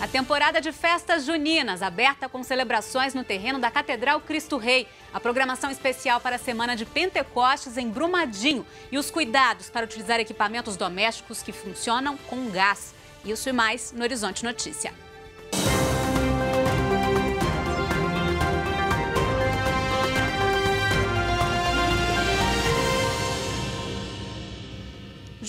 A temporada de festas juninas, aberta com celebrações no terreno da Catedral Cristo Rei, a programação especial para a semana de Pentecostes em Brumadinho e os cuidados para utilizar equipamentos domésticos que funcionam com gás. Isso e mais no Horizonte Notícia.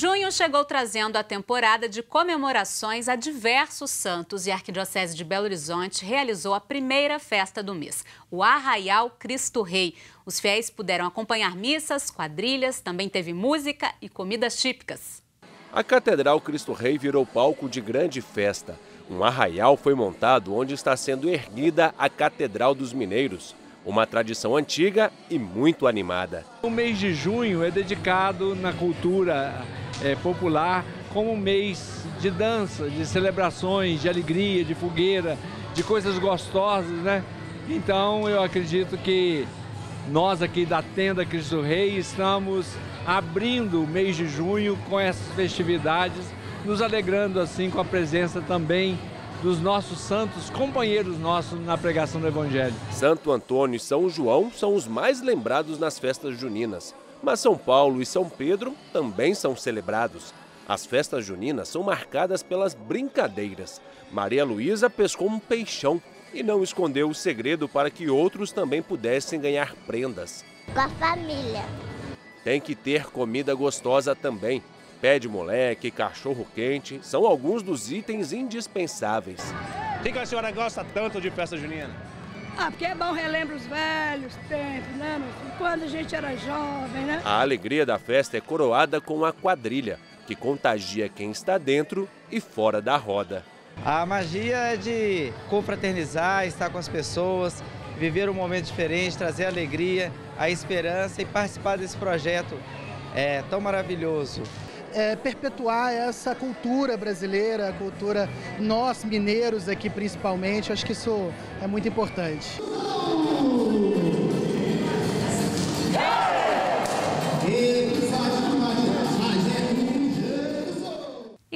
Junho chegou trazendo a temporada de comemorações a diversos santos e a Arquidiocese de Belo Horizonte realizou a primeira festa do mês, o Arraial Cristo Rei. Os fiéis puderam acompanhar missas, quadrilhas, também teve música e comidas típicas. A Catedral Cristo Rei virou palco de grande festa. Um arraial foi montado onde está sendo erguida a Catedral dos Mineiros uma tradição antiga e muito animada. O mês de junho é dedicado na cultura é, popular como um mês de dança, de celebrações, de alegria, de fogueira, de coisas gostosas, né? Então eu acredito que nós aqui da Tenda Cristo Rei estamos abrindo o mês de junho com essas festividades, nos alegrando assim com a presença também dos nossos santos, companheiros nossos na pregação do Evangelho. Santo Antônio e São João são os mais lembrados nas festas juninas, mas São Paulo e São Pedro também são celebrados. As festas juninas são marcadas pelas brincadeiras. Maria Luísa pescou um peixão e não escondeu o segredo para que outros também pudessem ganhar prendas. Com a família. Tem que ter comida gostosa também pé de moleque, cachorro quente, são alguns dos itens indispensáveis. Por que, a senhora gosta tanto de festa junina? Ah, porque é bom relembrar os velhos tempos, né, meu filho? Quando a gente era jovem, né? A alegria da festa é coroada com a quadrilha, que contagia quem está dentro e fora da roda. A magia é de confraternizar, estar com as pessoas, viver um momento diferente, trazer a alegria, a esperança e participar desse projeto é, tão maravilhoso é, perpetuar essa cultura brasileira, a cultura nós mineiros aqui principalmente. Acho que isso é muito importante.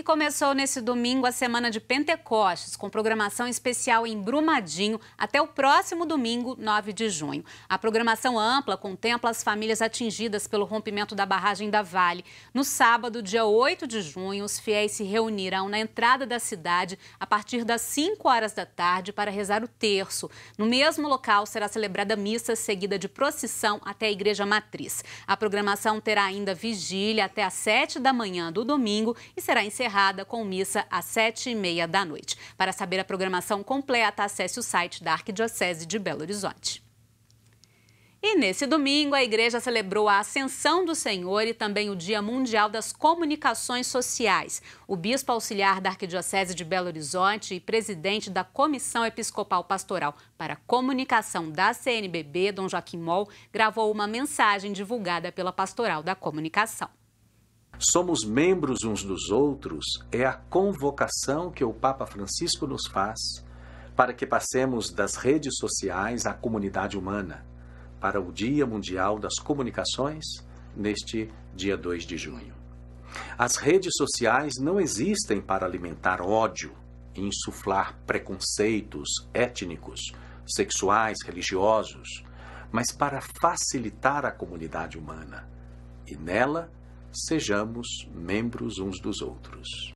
começou nesse domingo a semana de Pentecostes, com programação especial em Brumadinho até o próximo domingo, 9 de junho. A programação ampla contempla as famílias atingidas pelo rompimento da barragem da Vale. No sábado, dia 8 de junho, os fiéis se reunirão na entrada da cidade a partir das 5 horas da tarde para rezar o terço. No mesmo local será celebrada missa seguida de procissão até a igreja matriz. A programação terá ainda vigília até às 7 da manhã do domingo e será encerrada encerrada com missa às sete e meia da noite. Para saber a programação completa, acesse o site da Arquidiocese de Belo Horizonte. E nesse domingo, a igreja celebrou a Ascensão do Senhor e também o Dia Mundial das Comunicações Sociais. O bispo auxiliar da Arquidiocese de Belo Horizonte e presidente da Comissão Episcopal Pastoral para Comunicação da CNBB, Dom Joaquim Moll, gravou uma mensagem divulgada pela Pastoral da Comunicação somos membros uns dos outros é a convocação que o Papa Francisco nos faz para que passemos das redes sociais à comunidade humana, para o Dia Mundial das Comunicações, neste dia 2 de junho. As redes sociais não existem para alimentar ódio e insuflar preconceitos étnicos, sexuais, religiosos, mas para facilitar a comunidade humana. E nela, sejamos membros uns dos outros.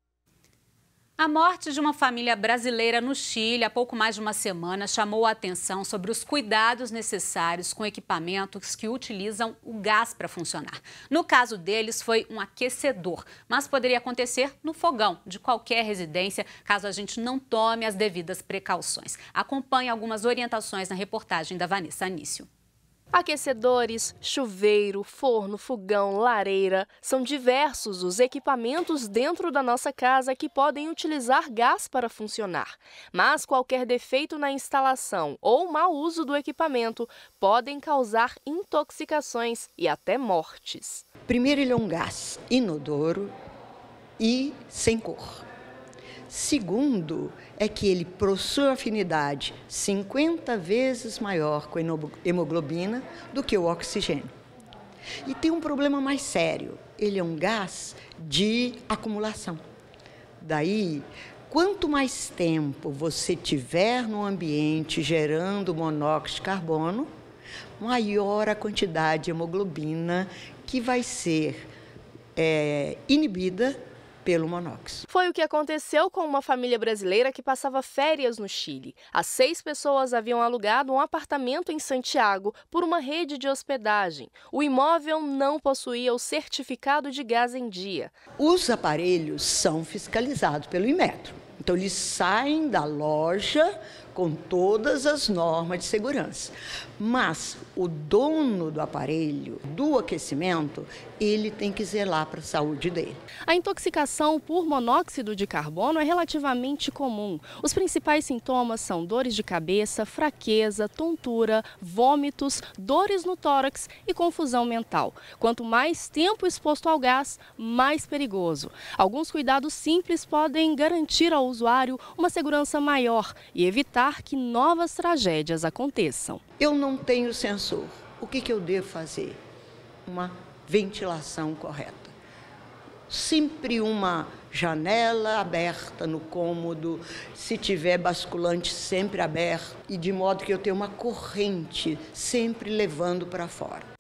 A morte de uma família brasileira no Chile há pouco mais de uma semana chamou a atenção sobre os cuidados necessários com equipamentos que utilizam o gás para funcionar. No caso deles, foi um aquecedor, mas poderia acontecer no fogão de qualquer residência, caso a gente não tome as devidas precauções. Acompanhe algumas orientações na reportagem da Vanessa Anício. Aquecedores, chuveiro, forno, fogão, lareira. São diversos os equipamentos dentro da nossa casa que podem utilizar gás para funcionar. Mas qualquer defeito na instalação ou mau uso do equipamento podem causar intoxicações e até mortes. Primeiro, ele é um gás inodoro e sem cor. Segundo, é que ele possui afinidade 50 vezes maior com a hemoglobina do que o oxigênio. E tem um problema mais sério: ele é um gás de acumulação. Daí, quanto mais tempo você tiver no ambiente gerando monóxido de carbono, maior a quantidade de hemoglobina que vai ser é, inibida pelo Monox. Foi o que aconteceu com uma família brasileira que passava férias no Chile. As seis pessoas haviam alugado um apartamento em Santiago por uma rede de hospedagem. O imóvel não possuía o certificado de gás em dia. Os aparelhos são fiscalizados pelo Inmetro. Então eles saem da loja com todas as normas de segurança. Mas o dono do aparelho, do aquecimento, ele tem que zelar para a saúde dele. A intoxicação por monóxido de carbono é relativamente comum. Os principais sintomas são dores de cabeça, fraqueza, tontura, vômitos, dores no tórax e confusão mental. Quanto mais tempo exposto ao gás, mais perigoso. Alguns cuidados simples podem garantir ao usuário uma segurança maior e evitar evitar que novas tragédias aconteçam. Eu não tenho sensor. O que, que eu devo fazer? Uma ventilação correta. Sempre uma janela aberta no cômodo, se tiver basculante, sempre aberto, e de modo que eu tenha uma corrente sempre levando para fora.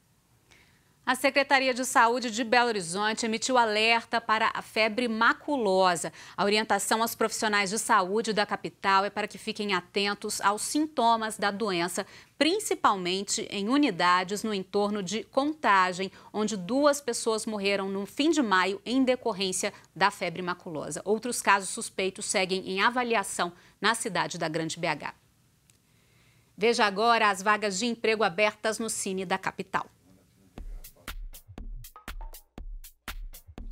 A Secretaria de Saúde de Belo Horizonte emitiu alerta para a febre maculosa. A orientação aos profissionais de saúde da capital é para que fiquem atentos aos sintomas da doença, principalmente em unidades no entorno de Contagem, onde duas pessoas morreram no fim de maio em decorrência da febre maculosa. Outros casos suspeitos seguem em avaliação na cidade da Grande BH. Veja agora as vagas de emprego abertas no Cine da capital.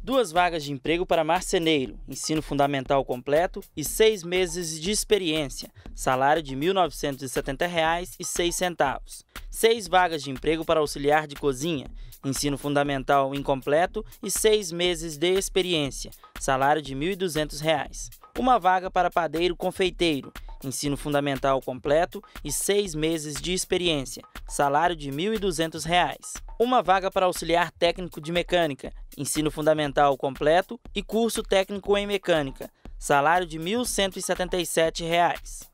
duas vagas de emprego para marceneiro, ensino fundamental completo e seis meses de experiência, salário de R$ 1.970,06. Seis vagas de emprego para auxiliar de cozinha, ensino fundamental incompleto e seis meses de experiência, salário de R$ 1.200. Uma vaga para padeiro confeiteiro, ensino fundamental completo e seis meses de experiência, salário de R$ 1.200 uma vaga para auxiliar técnico de mecânica, ensino fundamental completo e curso técnico em mecânica, salário de R$ 1.177.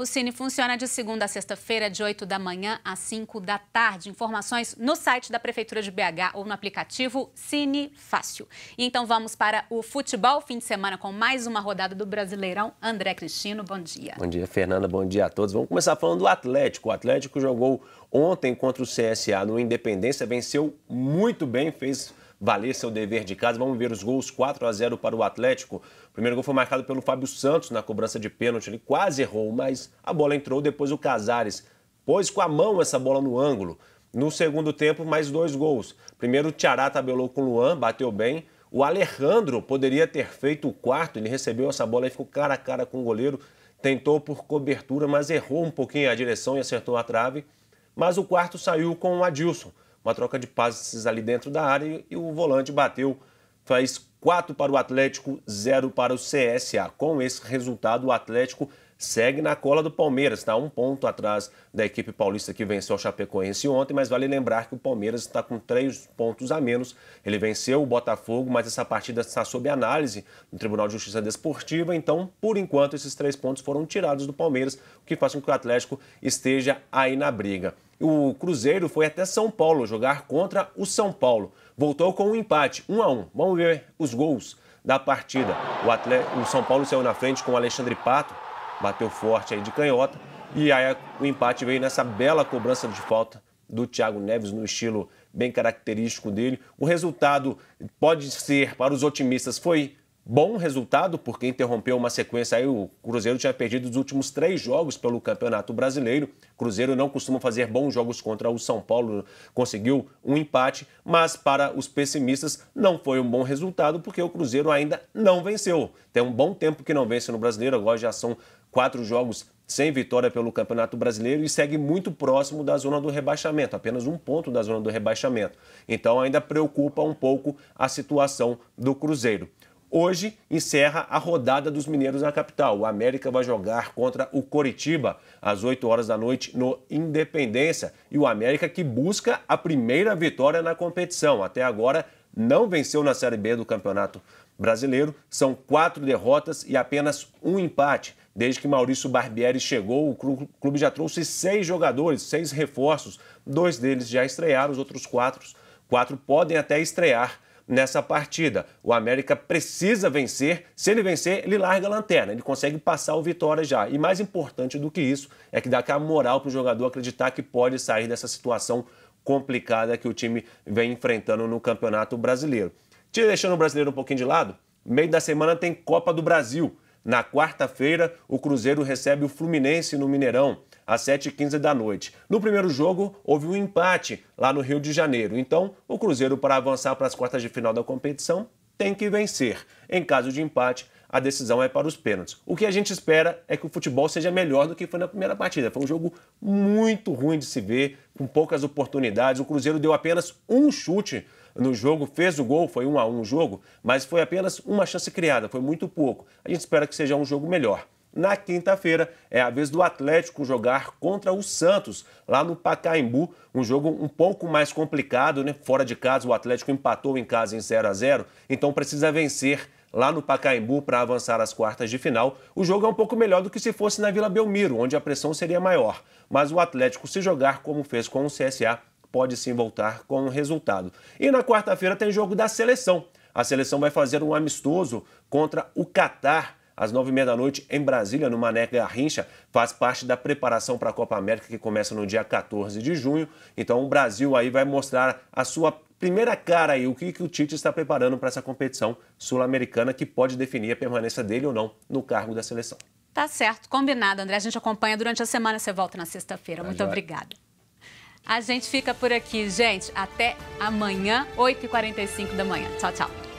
O Cine funciona de segunda a sexta-feira, de 8 da manhã às 5 da tarde. Informações no site da Prefeitura de BH ou no aplicativo Cine Fácil. Então vamos para o futebol, fim de semana com mais uma rodada do Brasileirão. André Cristino, bom dia. Bom dia, Fernanda, bom dia a todos. Vamos começar falando do Atlético. O Atlético jogou ontem contra o CSA no Independência, venceu muito bem, fez valer seu dever de casa. Vamos ver os gols 4 a 0 para o Atlético. O primeiro gol foi marcado pelo Fábio Santos na cobrança de pênalti. Ele quase errou, mas a bola entrou. Depois o Casares pôs com a mão essa bola no ângulo. No segundo tempo, mais dois gols. Primeiro, o Tiará tabelou com o Luan, bateu bem. O Alejandro poderia ter feito o quarto, ele recebeu essa bola e ficou cara a cara com o goleiro. Tentou por cobertura, mas errou um pouquinho a direção e acertou a trave. Mas o quarto saiu com o Adilson uma troca de passes ali dentro da área e o volante bateu, faz 4 para o Atlético, 0 para o CSA. Com esse resultado, o Atlético segue na cola do Palmeiras, está um ponto atrás da equipe paulista que venceu o Chapecoense ontem, mas vale lembrar que o Palmeiras está com três pontos a menos. Ele venceu o Botafogo, mas essa partida está sob análise no Tribunal de Justiça Desportiva, então, por enquanto, esses três pontos foram tirados do Palmeiras, o que faz com que o Atlético esteja aí na briga. O Cruzeiro foi até São Paulo jogar contra o São Paulo. Voltou com um empate, 1 um a 1. Um. Vamos ver os gols da partida. O, atleta, o São Paulo saiu na frente com o Alexandre Pato, bateu forte aí de canhota. E aí o empate veio nessa bela cobrança de falta do Thiago Neves no estilo bem característico dele. O resultado pode ser, para os otimistas, foi bom resultado, porque interrompeu uma sequência aí. O Cruzeiro tinha perdido os últimos três jogos pelo Campeonato Brasileiro. Cruzeiro não costuma fazer bons jogos contra o São Paulo, conseguiu um empate, mas para os pessimistas não foi um bom resultado, porque o Cruzeiro ainda não venceu. Tem um bom tempo que não vence no Brasileiro, agora já são quatro jogos sem vitória pelo Campeonato Brasileiro e segue muito próximo da zona do rebaixamento, apenas um ponto da zona do rebaixamento. Então ainda preocupa um pouco a situação do Cruzeiro. Hoje encerra a rodada dos mineiros na capital. O América vai jogar contra o Coritiba às 8 horas da noite no Independência. E o América que busca a primeira vitória na competição. Até agora não venceu na Série B do Campeonato Brasileiro. São quatro derrotas e apenas um empate. Desde que Maurício Barbieri chegou, o clube já trouxe seis jogadores, seis reforços. Dois deles já estrearam, os outros quatro, quatro podem até estrear nessa partida. O América precisa vencer. Se ele vencer, ele larga a lanterna. Ele consegue passar o Vitória já. E mais importante do que isso é que dá aquela moral para o jogador acreditar que pode sair dessa situação complicada que o time vem enfrentando no Campeonato Brasileiro. Tira deixando o brasileiro um pouquinho de lado, meio da semana tem Copa do Brasil. Na quarta-feira, o Cruzeiro recebe o Fluminense no Mineirão às 7h15 da noite. No primeiro jogo, houve um empate lá no Rio de Janeiro. Então, o Cruzeiro, para avançar para as quartas de final da competição, tem que vencer. Em caso de empate, a decisão é para os pênaltis. O que a gente espera é que o futebol seja melhor do que foi na primeira partida. Foi um jogo muito ruim de se ver, com poucas oportunidades. O Cruzeiro deu apenas um chute no jogo, fez o gol, foi um a um o jogo, mas foi apenas uma chance criada, foi muito pouco. A gente espera que seja um jogo melhor. Na quinta-feira é a vez do Atlético jogar contra o Santos, lá no Pacaembu, um jogo um pouco mais complicado, né? Fora de casa, o Atlético empatou em casa em 0 a 0, então precisa vencer lá no Pacaembu para avançar às quartas de final. O jogo é um pouco melhor do que se fosse na Vila Belmiro, onde a pressão seria maior. Mas o Atlético, se jogar como fez com o CSA, pode sim voltar com o um resultado. E na quarta-feira tem jogo da seleção. A seleção vai fazer um amistoso contra o Catar às nove e meia da noite em Brasília, no Mané Garrincha. Faz parte da preparação para a Copa América que começa no dia 14 de junho. Então o Brasil aí vai mostrar a sua primeira cara aí, o que, que o Tite está preparando para essa competição sul-americana que pode definir a permanência dele ou não no cargo da seleção. Tá certo, combinado, André. A gente acompanha durante a semana, você volta na sexta-feira. Tá Muito obrigada. A gente fica por aqui, gente. Até amanhã, 8h45 da manhã. Tchau, tchau.